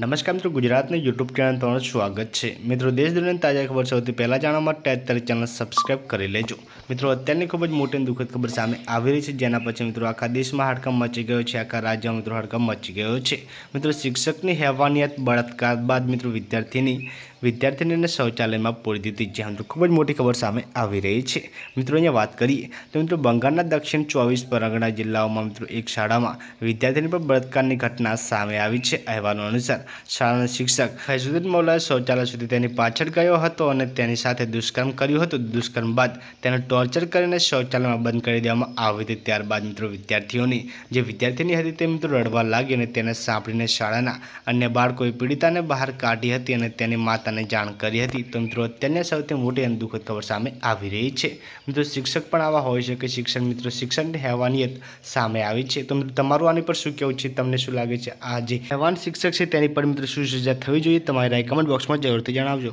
નમસ્કાર મિત્રો ગુજરાતની યુટ્યુબ ચેનલ તમારું સ્વાગત છે મિત્રો દેશ દુનિયાની તાજા ખબર સૌથી પહેલાં જાણવા માટે અત્યારે ચેનલ સબસ્ક્રાઇબ કરી લેજો મિત્રો અત્યારની ખૂબ જ મોટી દુઃખદ ખબર સામે આવી રહી છે જેના પછી મિત્રો આખા દેશમાં હડકંપ મચી ગયો છે આખા રાજ્યમાં મિત્રો હડકંપ મચી ગયો છે મિત્રો શિક્ષકની હેવાનિયત બળાત્કાર બાદ મિત્રો વિદ્યાર્થીની વિદ્યાર્થીનીને શૌચાલયમાં પૂરી દીધી જ્યાં મિત્રો ખૂબ જ મોટી ખબર સામે આવી રહી છે મિત્રો અહીંયા વાત કરીએ તો મિત્રો બંગાળના દક્ષિણ ચોવીસ પરગણા જિલ્લાઓમાં મિત્રો એક શાળામાં વિદ્યાર્થીની પર બળાત્કારની ઘટના સામે આવી છે અહેવાલો અનુસાર શાળાના શિક્ષક ફૈઝુદ્દીન મૌલાએ શૌચાલય સુધી તેની પાછળ ગયો હતો અને તેની સાથે દુષ્કર્મ કર્યું હતું દુષ્કર્મ બાદ તેને ટોર્ચર કરીને શૌચાલયમાં બંધ કરી દેવામાં આવી હતી ત્યારબાદ મિત્રો વિદ્યાર્થીઓની જે વિદ્યાર્થીની હતી તે મિત્રો રડવા લાગી અને તેને સાંભળીને શાળાના અન્ય બાળકોએ પીડિતાને બહાર કાઢી હતી અને તેની માતાને જાણ કરી હતી તો મિત્રો અત્યારની સૌથી મોટી અને દુઃખદ ખબર સામે આવી રહી છે મિત્રો શિક્ષક પણ આવા હોય છે કે શિક્ષણ મિત્રો શિક્ષણની હેવાનિયત સામે આવી છે તો મિત્રો તમારું આની પર શું કહેવું છે તમને શું લાગે છે આ જે હેવાન શિક્ષક છે તેની પણ મિત્રો શું સજા થવી જોઈએ તમારી રાય કમેન્ટ બોક્સમાં જરૂરથી જણાવજો